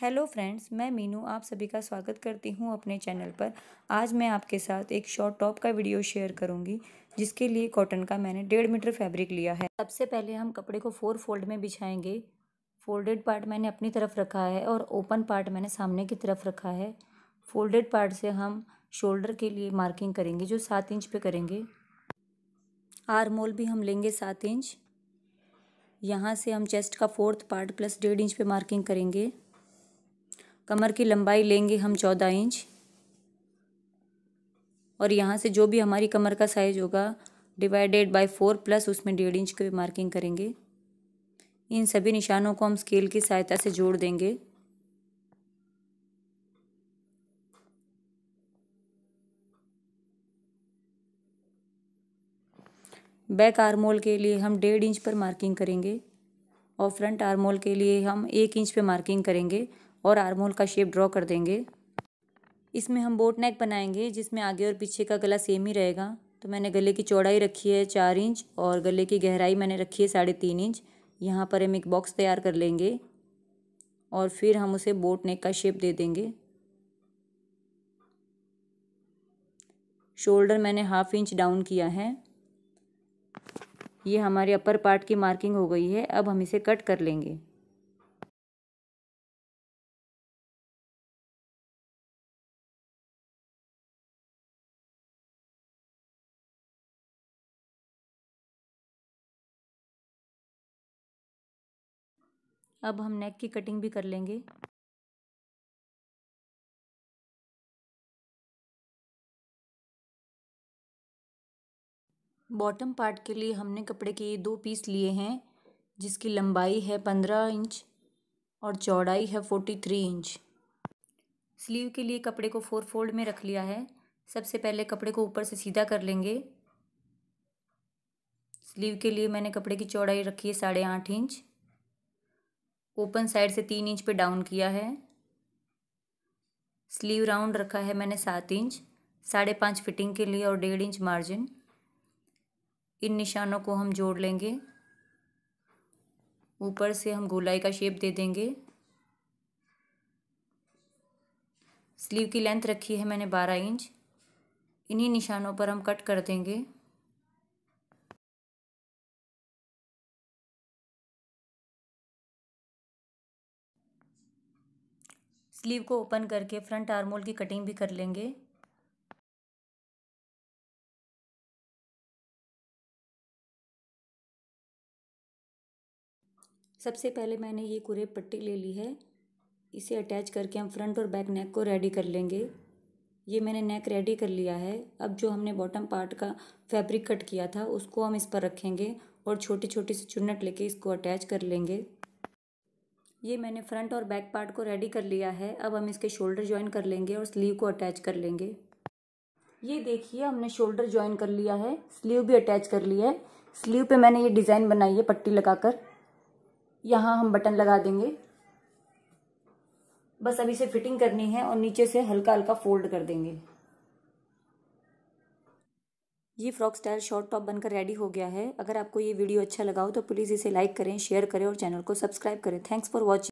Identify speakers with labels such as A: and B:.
A: hello friends मैं मीनू आप सभी का स्वागत करती हूँ अपने चैनल पर आज मैं आपके साथ एक शॉर्ट टॉप का वीडियो शेयर करूंगी जिसके लिए कॉटन का मैंने डेढ़ मीटर फैब्रिक लिया है सबसे पहले हम कपड़े को फोर फोल्ड में बिछाएंगे फोल्डेड पार्ट मैंने अपनी तरफ रखा है और ओपन पार्ट मैंने सामने की तरफ रखा है फोल्डेड पार्ट से हम शोल्डर के लिए मार्किंग करेंगे जो सात इंच पर करेंगे आर मोल भी हम लेंगे सात इंच यहाँ से हम चेस्ट का फोर्थ पार्ट प्लस डेढ़ इंच पर मार्किंग करेंगे कमर की लंबाई लेंगे हम चौदह इंच और यहाँ से जो भी हमारी कमर का साइज़ होगा डिवाइडेड बाय फोर प्लस उसमें डेढ़ इंच की मार्किंग करेंगे इन सभी निशानों को हम स्केल की सहायता से जोड़ देंगे बैक आर्मोल के लिए हम डेढ़ इंच पर मार्किंग करेंगे और फ्रंट आर्मोल के लिए हम एक इंच पर मार्किंग करेंगे और आर्मोल का शेप ड्रॉ कर देंगे इसमें हम बोट नेक बनाएंगे जिसमें आगे और पीछे का गला सेम ही रहेगा तो मैंने गले की चौड़ाई रखी है चार इंच और गले की गहराई मैंने रखी है साढ़े तीन इंच यहाँ पर हम एक बॉक्स तैयार कर लेंगे और फिर हम उसे बोट नेक का शेप दे देंगे शोल्डर मैंने हाफ इंच डाउन किया है ये
B: हमारे अपर पार्ट की मार्किंग हो गई है अब हम इसे कट कर लेंगे अब हम नेक की कटिंग भी कर लेंगे बॉटम पार्ट के लिए हमने कपड़े के
A: दो पीस लिए हैं जिसकी लंबाई है पंद्रह इंच और चौड़ाई है फोर्टी थ्री इंच स्लीव के लिए कपड़े को फोर फोल्ड में रख लिया है सबसे पहले कपड़े को ऊपर से सीधा कर लेंगे स्लीव के लिए मैंने कपड़े की चौड़ाई रखी है साढ़े आठ इंच ओपन साइड से तीन इंच पे डाउन किया है स्लीव राउंड रखा है मैंने सात इंच साढ़े पाँच फिटिंग के लिए और डेढ़ इंच मार्जिन इन निशानों को हम जोड़ लेंगे ऊपर से हम गोलाई का शेप दे देंगे स्लीव की लेंथ रखी है मैंने बारह इंच
B: इन्हीं निशानों पर हम कट कर देंगे स्लीव को ओपन करके फ्रंट आर्मोल की कटिंग भी कर लेंगे सबसे पहले मैंने ये कुरे पट्टी ले ली है
A: इसे अटैच करके हम फ्रंट और बैक नेक को रेडी कर लेंगे ये मैंने नेक रेडी कर लिया है अब जो हमने बॉटम पार्ट का फैब्रिक कट किया था उसको हम इस पर रखेंगे और छोटी छोटी सी चुन्नट लेके इसको अटैच कर लेंगे ये मैंने फ्रंट और बैक पार्ट को रेडी कर लिया है अब हम इसके शोल्डर ज्वाइन कर लेंगे और स्लीव को अटैच कर लेंगे ये देखिए हमने शोल्डर ज्वाइन कर लिया है स्लीव भी अटैच कर लिया है स्लीव पे मैंने ये डिज़ाइन बनाई है पट्टी लगाकर यहाँ हम बटन लगा देंगे बस अब इसे फिटिंग करनी है और नीचे से हल्का हल्का फोल्ड कर देंगे ये फ्रॉक स्टाइल शॉर्ट टॉप बनकर रेडी हो गया है अगर आपको ये वीडियो अच्छा लगा हो तो प्लीज़ इसे लाइक करें शेयर करें और चैनल को सब्सक्राइब करें थैंक्स फॉर वॉचिंग